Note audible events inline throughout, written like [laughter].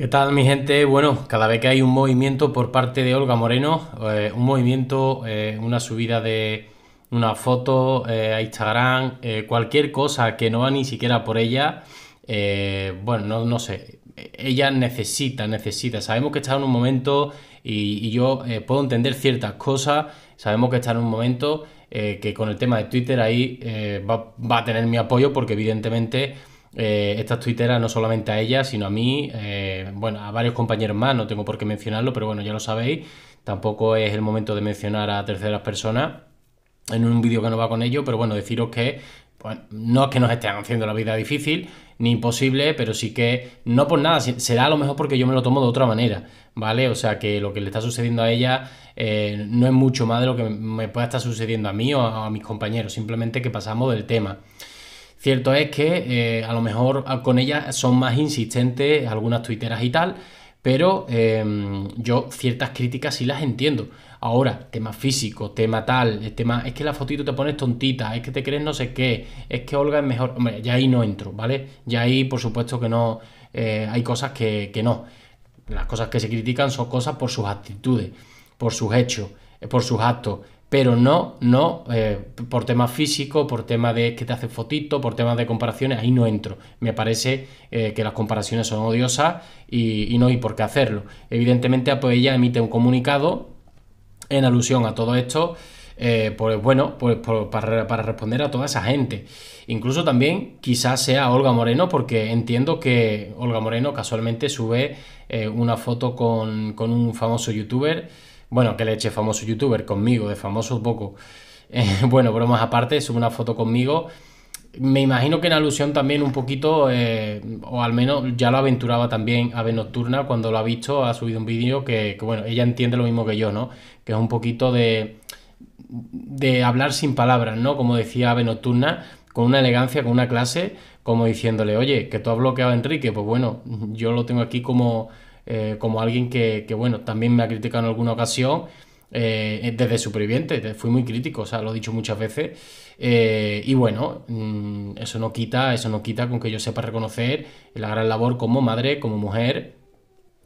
¿Qué tal mi gente? Bueno, cada vez que hay un movimiento por parte de Olga Moreno, eh, un movimiento, eh, una subida de una foto eh, a Instagram, cualquier cosa que no va ni siquiera por ella, bueno, no, sé, ella necesita, necesita, sabemos que está en un momento y, yo puedo entender ciertas cosas, sabemos que está en un momento que con el tema de Twitter ahí va a tener mi apoyo porque evidentemente eh, estas tuiteras, no solamente a ella, sino a mí, eh, bueno, a varios compañeros más, no tengo por qué mencionarlo, pero bueno, ya lo sabéis, tampoco es el momento de mencionar a terceras personas en un vídeo que no va con ello, pero bueno, deciros que pues, no es que nos estén haciendo la vida difícil ni imposible, pero sí que no por nada, será a lo mejor porque yo me lo tomo de otra manera, ¿vale? O sea que lo que le está sucediendo a ella eh, no es mucho más de lo que me pueda estar sucediendo a mí o a mis compañeros, simplemente que pasamos del tema. Cierto es que eh, a lo mejor con ellas son más insistentes algunas tuiteras y tal, pero em, yo ciertas críticas sí las entiendo. Ahora, tema físico, tema tal, el tema es que la fotito te pones tontita, es que te crees no sé qué, es que Olga es mejor. Hombre, ya ahí no entro, ¿vale? Ya ahí, por supuesto que no, eh, hay cosas que, que no. Las cosas que se critican son cosas por sus actitudes, por sus hechos, eh, por sus actos pero no, no, eh, por tema físico, por tema de que te hace fotito, por temas de comparaciones, ahí no entro. Me parece eh, que las comparaciones son odiosas y, no hay por qué hacerlo. Evidentemente, pues ella emite un comunicado en alusión a todo esto, eh, pues bueno, pues para, responder a toda esa gente. Incluso también quizás sea Olga Moreno, porque entiendo que Olga Moreno casualmente sube una foto con un famoso youtuber bueno, que le eche famoso youtuber, conmigo, de famoso poco. Eh, [laughs] bueno, bromas aparte, sube una foto conmigo. Me imagino que en alusión también un poquito, eh, o al menos ya lo aventuraba también Ave Nocturna, cuando lo ha visto, ha subido un vídeo que, bueno, ella entiende lo mismo que yo, ¿no? Que es un poquito de, de hablar sin palabras, ¿no? Como decía Ave Nocturna, con una elegancia, con una clase, como diciéndole, oye, que tú has bloqueado a Enrique, pues bueno, yo lo tengo aquí como, eh, como alguien que, bueno, también me ha criticado en alguna ocasión eh, desde Superviviente, fui muy crítico, o sea, lo he dicho muchas veces, eh, y bueno, mm, eso no quita, eso no quita con que yo sepa reconocer la gran labor como madre, como mujer,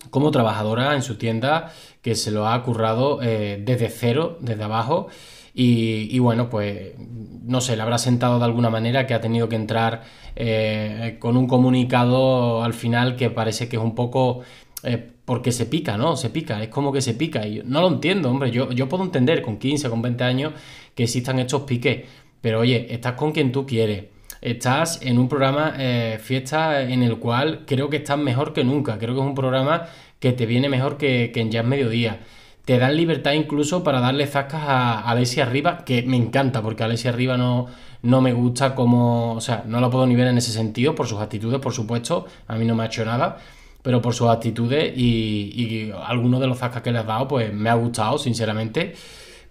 como trabajadora en su tienda, que se lo ha currado desde cero, desde abajo, y, y, bueno, pues no sé, le habrá sentado de alguna manera que ha tenido que entrar eh, con un comunicado al final que parece que es un poco... Eh, porque se pica, ¿no? Se pica, es como que se pica. Y no lo entiendo, hombre. Yo, yo puedo entender con 15, con 20 años que existan estos piques. Pero oye, estás con quien tú quieres. Estás en un programa eh, fiesta en el cual creo que estás mejor que nunca. Creo que es un programa que te viene mejor que, que en Jazz Mediodía te dan libertad incluso para darle zascas a Alessia Riva, que me encanta, porque Alessia Riva no, no me gusta como. O sea, no la puedo ni ver en ese sentido, por sus actitudes, por supuesto. A mí no me ha hecho nada, pero por sus actitudes y, y algunos de los zascas que le has dado, pues me ha gustado, sinceramente.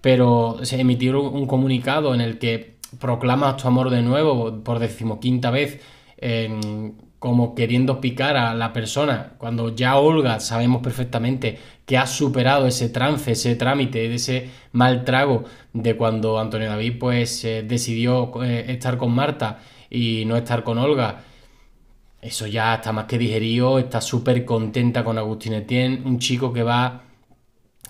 Pero se emitió un comunicado en el que proclamas tu amor de nuevo por decimoquinta vez. En, como queriendo picar a la persona, cuando ya Olga sabemos perfectamente que ha superado ese trance, ese trámite, ese mal trago de cuando Antonio David pues eh, decidió eh, estar con Marta y no estar con Olga. Eso ya está más que digerido, está súper contenta con Agustín Etienne, un chico que va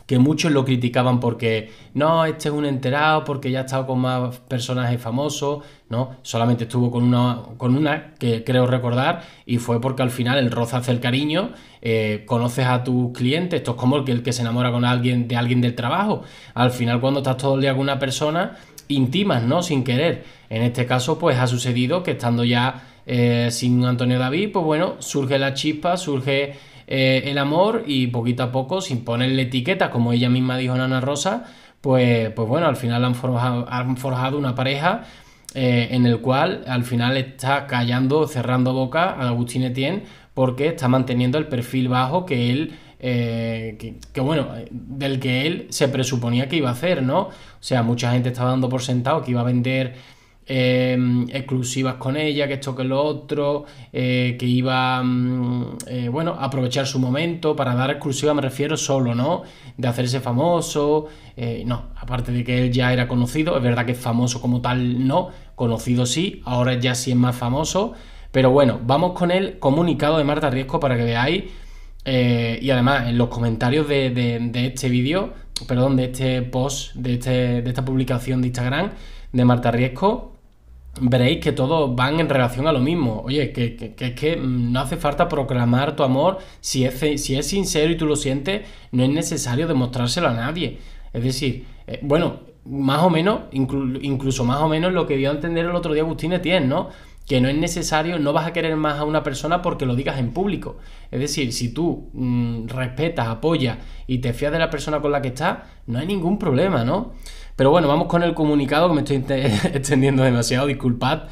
que muchos lo criticaban porque no, este es un enterado, porque ya ha estado con más personajes famosos, no, solamente estuvo con una, con una que creo recordar y fue porque al final el roza hace el cariño, eh, conoces a tus clientes, esto es como el que, el que se enamora con alguien de alguien del trabajo, al final cuando estás todo el día con una persona, intimas, ¿no? Sin querer. En este caso pues ha sucedido que estando ya eh, sin Antonio David, pues bueno, surge la chispa, surge eh, el amor y poquito a poco, sin ponerle etiqueta, como ella misma dijo Nana Rosa, pues, pues bueno, al final han forjado, han forjado una pareja eh, en el cual al final está callando, cerrando boca a Agustín Etienne porque está manteniendo el perfil bajo que él, eh, que, bueno, del que él se presuponía que iba a hacer, ¿no? O sea, mucha gente estaba dando por sentado que iba a vender Em, exclusivas con ella, que esto que lo otro, eh, que iba, mm, eh, bueno, aprovechar su momento para dar exclusiva, me refiero solo, ¿no? De hacerse famoso, eh, no, aparte de que él ya era conocido, es verdad que es famoso como tal, no, conocido sí, ahora ya sí es más famoso, pero bueno, vamos con el comunicado de Marta Riesco para que veáis, y además en los comentarios de, este vídeo, perdón, de este post, de, este, de esta publicación de Instagram de Marta Riesco, veréis que todos van en relación a lo mismo. Oye, que, que, que, no hace falta proclamar tu amor. Si es, si es sincero y tú lo sientes, no es necesario demostrárselo a nadie. Es decir, eh, bueno, más o menos, incluso más o menos lo que dio a entender el otro día Agustín Etienne, ¿no? que no es necesario, no vas a querer más a una persona porque lo digas en público. Es decir, si tú mm, respetas, apoyas y te fías de la persona con la que estás, no hay ningún problema, ¿no? Pero bueno, vamos con el comunicado que me estoy [laughs] extendiendo demasiado, disculpad.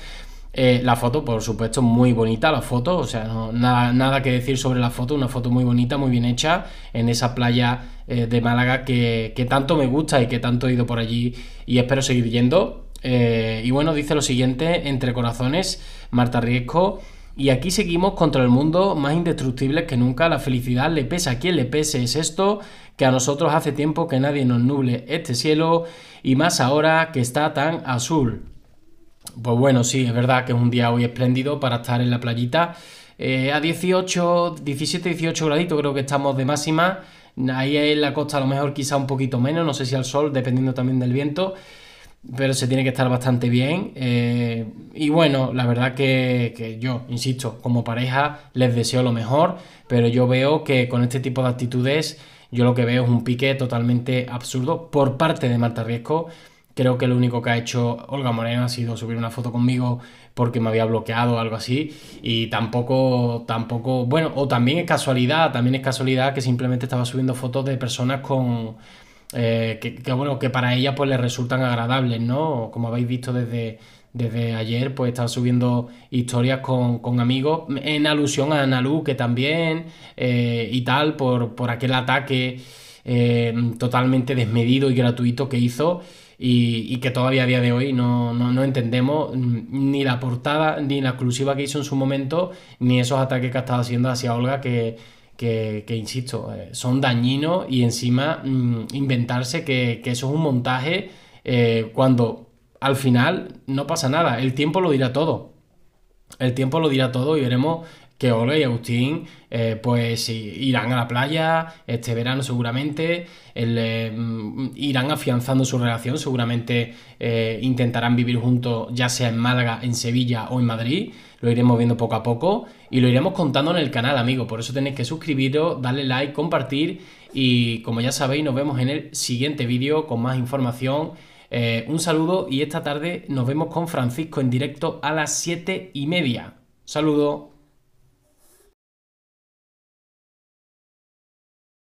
Eh, la foto, por supuesto, muy bonita la foto, o sea, nada, nada, que decir sobre la foto, una foto muy bonita, muy bien hecha en esa playa eh, de Málaga que, que tanto me gusta y que tanto he ido por allí y espero seguir yendo. Eh, y bueno, dice lo siguiente, entre corazones, Marta Riesco. Y aquí seguimos contra el mundo más indestructible que nunca. La felicidad le pesa a quien le pese. Es esto que a nosotros hace tiempo que nadie nos nuble este cielo y más ahora que está tan azul. Pues bueno, sí, es verdad que es un día hoy espléndido para estar en la playita. Eh, a 18, 17, 18 graditos creo que estamos de máxima. Ahí en la costa a lo mejor quizá un poquito menos, no sé si al sol, dependiendo también del viento pero se tiene que estar bastante bien. Eh, y bueno, la verdad que, que, yo, insisto, como pareja les deseo lo mejor, pero yo veo que con este tipo de actitudes yo lo que veo es un pique totalmente absurdo por parte de Marta Riesco. Creo que lo único que ha hecho Olga Moreno ha sido subir una foto conmigo porque me había bloqueado o algo así. Y tampoco, tampoco, bueno, o también es casualidad, también es casualidad que simplemente estaba subiendo fotos de personas con, eh, que, bueno, que para ella pues le resultan agradables, ¿no? Como habéis visto desde, desde ayer, pues está subiendo historias con, amigos en alusión a Nalu, que también, eh, y tal, por, por aquel ataque eh, totalmente desmedido y gratuito que hizo. Y, que todavía a día de hoy no, no, entendemos mm, ni la portada, ni la exclusiva que hizo en su momento, ni esos ataques que ha estado haciendo hacia Olga, que, que, insisto, eh, son dañinos y encima mm, inventarse que, eso es un montaje eh, cuando al final no pasa nada, el tiempo lo dirá todo. El tiempo lo dirá todo y veremos que Olga y Agustín eh, pues irán a la playa este verano seguramente, eh, mm, irán afianzando su relación, seguramente eh, intentarán vivir juntos ya sea en Málaga, en Sevilla o en Madrid, lo iremos viendo poco a poco y lo iremos contando en el canal, amigo, por eso tenéis que suscribiros, darle like, compartir y como ya sabéis nos vemos en el siguiente vídeo con más información. un saludo y esta tarde nos vemos con Francisco en directo a las 7 y media. saludo.